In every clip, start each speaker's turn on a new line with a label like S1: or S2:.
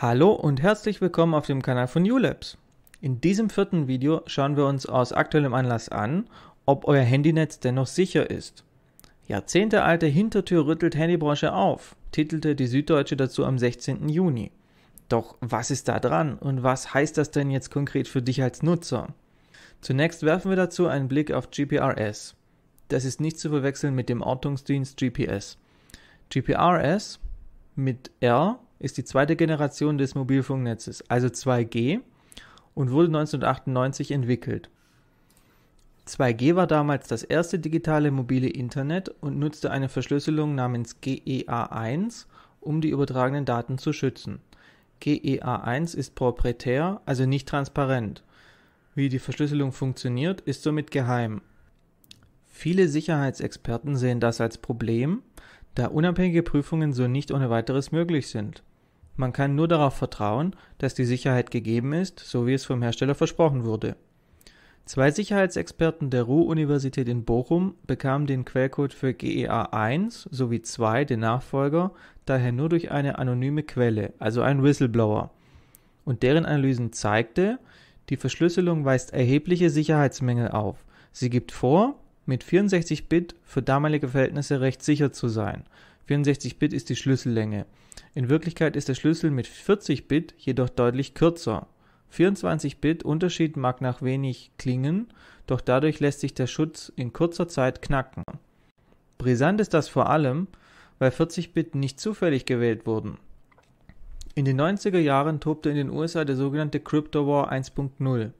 S1: Hallo und herzlich willkommen auf dem Kanal von ULabs. In diesem vierten Video schauen wir uns aus aktuellem Anlass an, ob euer Handynetz dennoch sicher ist. Jahrzehntealte Hintertür rüttelt Handybranche auf, titelte die Süddeutsche dazu am 16. Juni. Doch was ist da dran und was heißt das denn jetzt konkret für dich als Nutzer? Zunächst werfen wir dazu einen Blick auf GPRS. Das ist nicht zu verwechseln mit dem Ortungsdienst GPS. GPRS mit R ist die zweite Generation des Mobilfunknetzes, also 2G, und wurde 1998 entwickelt. 2G war damals das erste digitale mobile Internet und nutzte eine Verschlüsselung namens GEA1, um die übertragenen Daten zu schützen. GEA1 ist proprietär, also nicht transparent. Wie die Verschlüsselung funktioniert, ist somit geheim. Viele Sicherheitsexperten sehen das als Problem, da unabhängige Prüfungen so nicht ohne weiteres möglich sind. Man kann nur darauf vertrauen, dass die Sicherheit gegeben ist, so wie es vom Hersteller versprochen wurde. Zwei Sicherheitsexperten der Ruhr-Universität in Bochum bekamen den Quellcode für GEA1 sowie 2, den Nachfolger, daher nur durch eine anonyme Quelle, also ein Whistleblower. Und deren Analysen zeigte, die Verschlüsselung weist erhebliche Sicherheitsmängel auf. Sie gibt vor, mit 64 Bit für damalige Verhältnisse recht sicher zu sein. 64 Bit ist die Schlüssellänge. In Wirklichkeit ist der Schlüssel mit 40 Bit jedoch deutlich kürzer. 24 Bit Unterschied mag nach wenig klingen, doch dadurch lässt sich der Schutz in kurzer Zeit knacken. Brisant ist das vor allem, weil 40 Bit nicht zufällig gewählt wurden. In den 90er Jahren tobte in den USA der sogenannte Crypto War 1.0.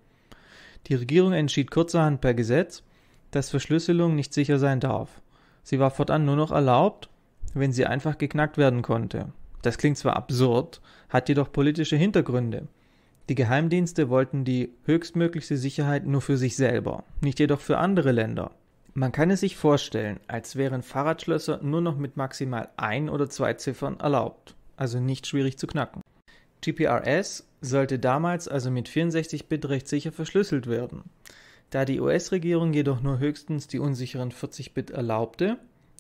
S1: Die Regierung entschied kurzerhand per Gesetz, dass Verschlüsselung nicht sicher sein darf. Sie war fortan nur noch erlaubt, wenn sie einfach geknackt werden konnte. Das klingt zwar absurd, hat jedoch politische Hintergründe. Die Geheimdienste wollten die höchstmöglichste Sicherheit nur für sich selber, nicht jedoch für andere Länder. Man kann es sich vorstellen, als wären Fahrradschlösser nur noch mit maximal ein oder zwei Ziffern erlaubt, also nicht schwierig zu knacken. GPRS sollte damals also mit 64 Bit recht sicher verschlüsselt werden. Da die US-Regierung jedoch nur höchstens die unsicheren 40 Bit erlaubte,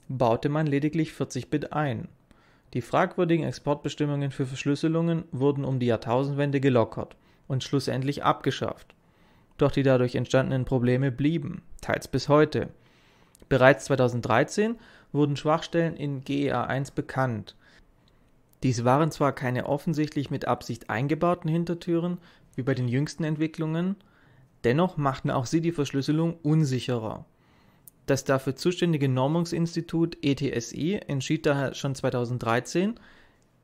S1: baute man lediglich 40 Bit ein, die fragwürdigen Exportbestimmungen für Verschlüsselungen wurden um die Jahrtausendwende gelockert und schlussendlich abgeschafft. Doch die dadurch entstandenen Probleme blieben, teils bis heute. Bereits 2013 wurden Schwachstellen in GEA1 bekannt. Dies waren zwar keine offensichtlich mit Absicht eingebauten Hintertüren, wie bei den jüngsten Entwicklungen, dennoch machten auch sie die Verschlüsselung unsicherer. Das dafür zuständige Normungsinstitut ETSI entschied daher schon 2013,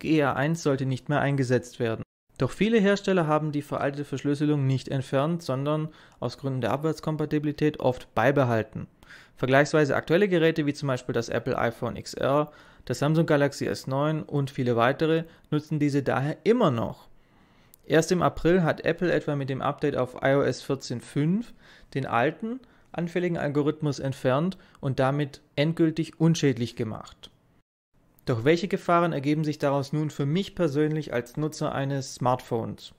S1: GR1 sollte nicht mehr eingesetzt werden. Doch viele Hersteller haben die veraltete Verschlüsselung nicht entfernt, sondern aus Gründen der Abwärtskompatibilität oft beibehalten. Vergleichsweise aktuelle Geräte wie zum Beispiel das Apple iPhone XR, das Samsung Galaxy S9 und viele weitere nutzen diese daher immer noch. Erst im April hat Apple etwa mit dem Update auf iOS 14.5 den alten, anfälligen Algorithmus entfernt und damit endgültig unschädlich gemacht. Doch welche Gefahren ergeben sich daraus nun für mich persönlich als Nutzer eines Smartphones?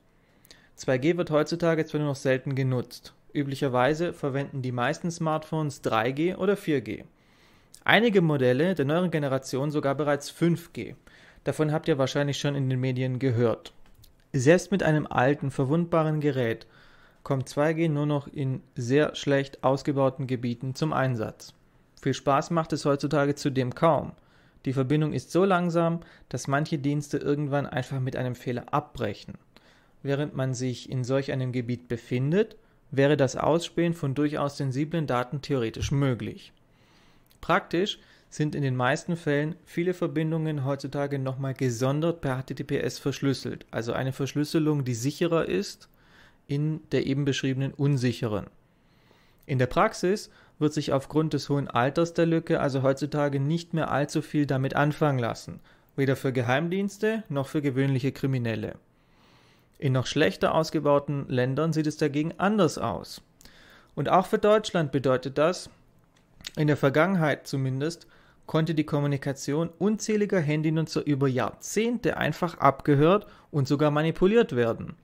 S1: 2G wird heutzutage zwar nur noch selten genutzt. Üblicherweise verwenden die meisten Smartphones 3G oder 4G. Einige Modelle der neueren Generation sogar bereits 5G. Davon habt ihr wahrscheinlich schon in den Medien gehört. Selbst mit einem alten, verwundbaren Gerät kommt 2G nur noch in sehr schlecht ausgebauten Gebieten zum Einsatz. Viel Spaß macht es heutzutage zudem kaum. Die Verbindung ist so langsam, dass manche Dienste irgendwann einfach mit einem Fehler abbrechen. Während man sich in solch einem Gebiet befindet, wäre das Ausspähen von durchaus sensiblen Daten theoretisch möglich. Praktisch sind in den meisten Fällen viele Verbindungen heutzutage nochmal gesondert per HTTPS verschlüsselt, also eine Verschlüsselung, die sicherer ist in der eben beschriebenen unsicheren. In der Praxis wird sich aufgrund des hohen Alters der Lücke also heutzutage nicht mehr allzu viel damit anfangen lassen, weder für Geheimdienste noch für gewöhnliche Kriminelle. In noch schlechter ausgebauten Ländern sieht es dagegen anders aus. Und auch für Deutschland bedeutet das, in der Vergangenheit zumindest, konnte die Kommunikation unzähliger Handynutzer über Jahrzehnte einfach abgehört und sogar manipuliert werden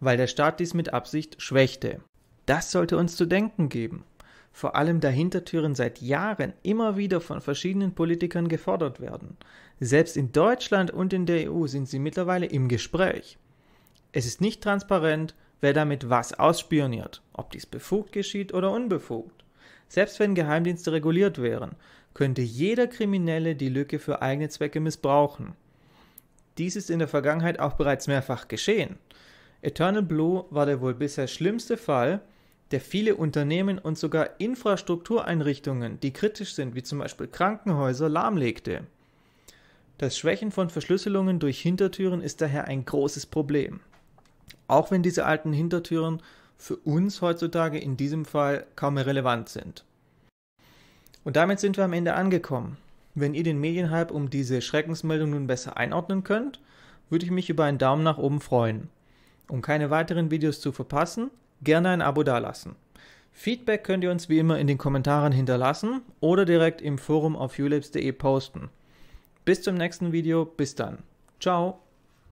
S1: weil der Staat dies mit Absicht schwächte. Das sollte uns zu denken geben. Vor allem da Hintertüren seit Jahren immer wieder von verschiedenen Politikern gefordert werden. Selbst in Deutschland und in der EU sind sie mittlerweile im Gespräch. Es ist nicht transparent, wer damit was ausspioniert, ob dies befugt geschieht oder unbefugt. Selbst wenn Geheimdienste reguliert wären, könnte jeder Kriminelle die Lücke für eigene Zwecke missbrauchen. Dies ist in der Vergangenheit auch bereits mehrfach geschehen. Eternal Blue war der wohl bisher schlimmste Fall, der viele Unternehmen und sogar Infrastruktureinrichtungen, die kritisch sind, wie zum Beispiel Krankenhäuser, lahmlegte. Das Schwächen von Verschlüsselungen durch Hintertüren ist daher ein großes Problem. Auch wenn diese alten Hintertüren für uns heutzutage in diesem Fall kaum mehr relevant sind. Und damit sind wir am Ende angekommen. Wenn ihr den Medienhype um diese Schreckensmeldung nun besser einordnen könnt, würde ich mich über einen Daumen nach oben freuen. Um keine weiteren Videos zu verpassen, gerne ein Abo dalassen. Feedback könnt ihr uns wie immer in den Kommentaren hinterlassen oder direkt im Forum auf ulabs.de posten. Bis zum nächsten Video, bis dann. Ciao!